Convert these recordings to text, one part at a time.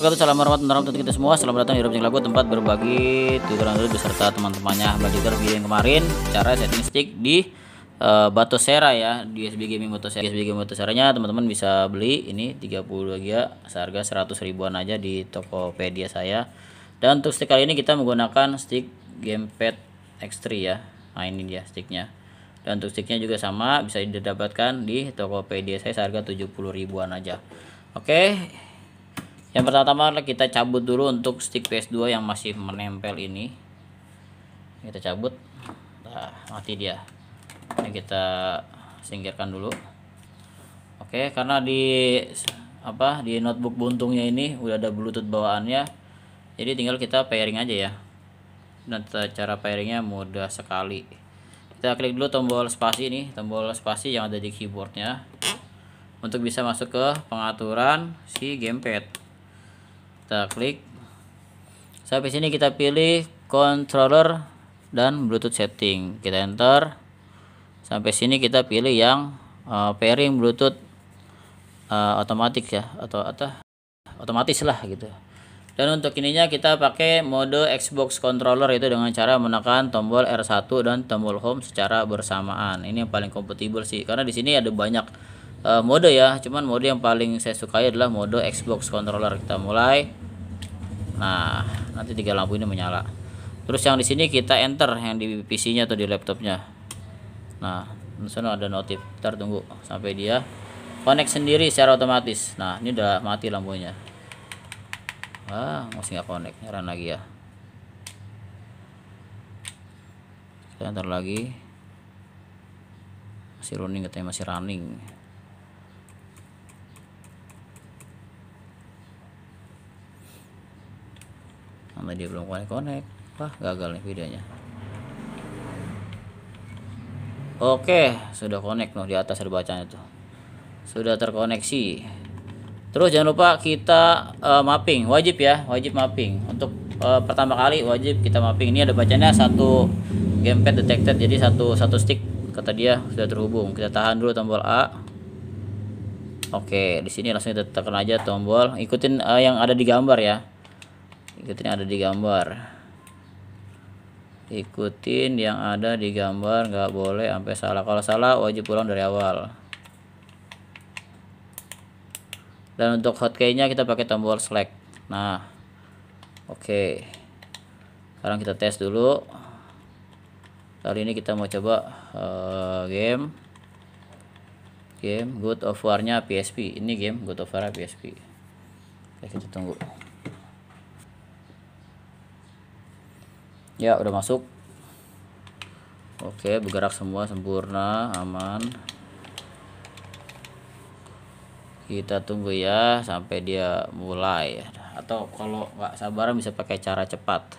Assalamualaikum salam hormat untuk kita semua Selamat datang di Rumah Lagu tempat berbagi tutorial dulu beserta teman-temannya Bagi video yang kemarin cara setting stick di uh, eh, Batosera ya Di USB Gaming Batosera USB Gaming Seranya teman-teman bisa beli ini 30 giga seharga 100 ribuan aja di Tokopedia saya Dan untuk stick kali ini kita menggunakan stick Gamepad X3 ya Nah ini dia sticknya Dan untuk sticknya juga sama bisa didapatkan di Tokopedia saya seharga 70 ribuan aja Oke yang pertama kita cabut dulu untuk stick PS2 yang masih menempel ini kita cabut nah, mati dia ini kita singkirkan dulu oke karena di apa di notebook buntungnya ini udah ada bluetooth bawaannya jadi tinggal kita pairing aja ya dan cara pairingnya mudah sekali kita klik dulu tombol spasi ini tombol spasi yang ada di keyboardnya untuk bisa masuk ke pengaturan si gamepad kita klik sampai sini kita pilih controller dan bluetooth setting kita enter sampai sini kita pilih yang uh, pairing bluetooth uh, otomatis ya atau atau otomatis lah gitu dan untuk ininya kita pakai mode Xbox controller itu dengan cara menekan tombol R1 dan tombol home secara bersamaan. Ini yang paling kompatibel sih karena di sini ada banyak uh, mode ya cuman mode yang paling saya sukai adalah mode Xbox controller kita mulai nah nanti tiga lampu ini menyala terus yang di sini kita enter yang di PC nya atau di laptopnya nah misalnya ada notif ntar tunggu sampai dia connect sendiri secara otomatis nah ini udah mati lampunya ah masih nggak connect nyaran lagi ya kita enter lagi masih running katanya masih running karena dia belum connect connect wah gagal nih videonya oke sudah connect noh di atas ada bacanya tuh sudah terkoneksi terus jangan lupa kita uh, mapping wajib ya wajib mapping untuk uh, pertama kali wajib kita mapping ini ada bacanya satu gamepad detected jadi satu satu stick kata dia sudah terhubung kita tahan dulu tombol A Oke, di sini langsung kita tekan aja tombol. Ikutin uh, yang ada di gambar ya ikutin yang ada di gambar ikutin yang ada di gambar nggak boleh sampai salah kalau salah wajib pulang dari awal dan untuk hotkey kita pakai tombol select nah oke okay. sekarang kita tes dulu kali ini kita mau coba uh, game game good of war nya PSP ini game good of war PSP kita tunggu ya udah masuk oke bergerak semua sempurna aman kita tunggu ya sampai dia mulai atau kalau nggak sabar bisa pakai cara cepat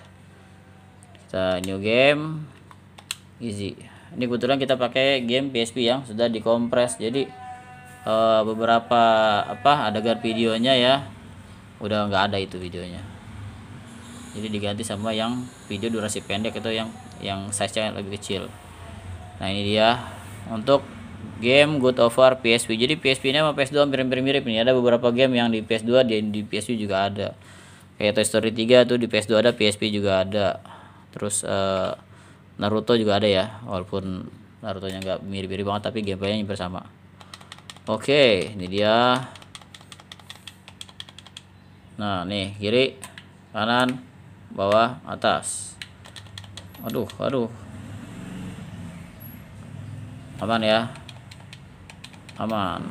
kita new game easy ini kebetulan kita pakai game PSP yang sudah dikompres jadi uh, beberapa apa ada gar videonya ya udah nggak ada itu videonya jadi diganti sama yang video durasi pendek atau yang yang size nya lebih kecil nah ini dia untuk game Good Over PSP jadi PSP nya sama PS2 hampir mirip ini ada beberapa game yang di PS2 dan di PSP juga ada kayak Toy Story 3 tuh di PS2 ada PSP juga ada terus uh, Naruto juga ada ya walaupun Naruto nya nggak mirip-mirip banget tapi gameplaynya hampir sama oke ini dia nah nih kiri kanan bawah atas aduh aduh aman ya aman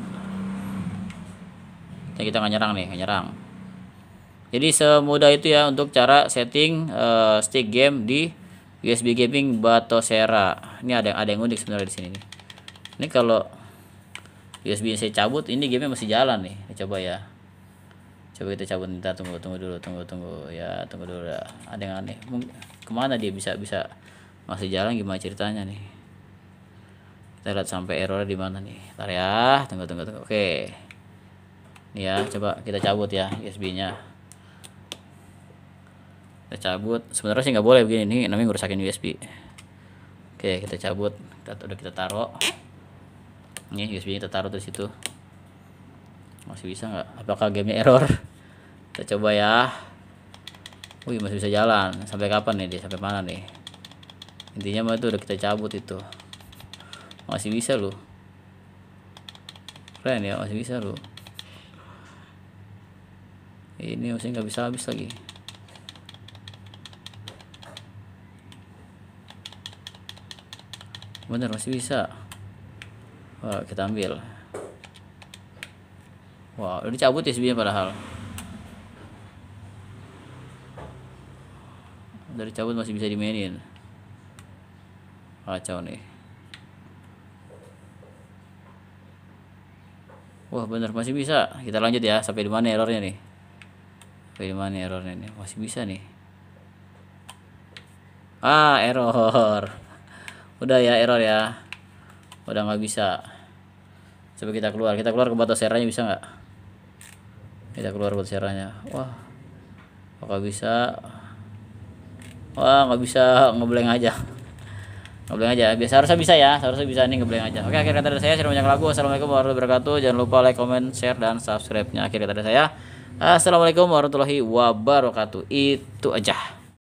Ini kita nggak nyerang nih nggak nyerang jadi semudah itu ya untuk cara setting uh, stick game di USB gaming Batosera ini ada yang ada yang unik sebenarnya di sini ini kalau USB saya cabut ini gamenya masih jalan nih coba ya coba kita cabut ntar tunggu tunggu dulu tunggu tunggu ya tunggu dulu ya. ada yang aneh kemana dia bisa bisa masih jalan gimana ceritanya nih kita lihat sampai error di mana nih tar ya tunggu tunggu tunggu oke ini ya coba kita cabut ya USB nya kita cabut sebenarnya sih nggak boleh begini nih namanya ngerusakin USB oke kita cabut kita udah kita taruh ini USB nya kita taruh di situ masih bisa nggak apakah gamenya error kita coba ya wih masih bisa jalan sampai kapan nih dia sampai mana nih intinya mah itu udah kita cabut itu masih bisa loh keren ya masih bisa loh ini masih nggak bisa habis lagi bener masih bisa Wah, kita ambil Wah, udah cabut ya sebenarnya padahal Dari cabut masih bisa dimainin kacau nih wah bener masih bisa kita lanjut ya sampai di mana errornya nih sampai di mana errornya nih masih bisa nih ah error udah ya error ya udah nggak bisa coba kita keluar kita keluar ke batas seranya bisa nggak kita keluar ke batas seranya wah apakah bisa wah nggak bisa ngebleng aja ngebleng aja biasa harusnya bisa ya harusnya bisa nih ngebleng aja oke akhir kata dari saya sering banyak lagu assalamualaikum warahmatullahi wabarakatuh jangan lupa like comment share dan subscribe nya akhir kata dari saya assalamualaikum warahmatullahi wabarakatuh itu aja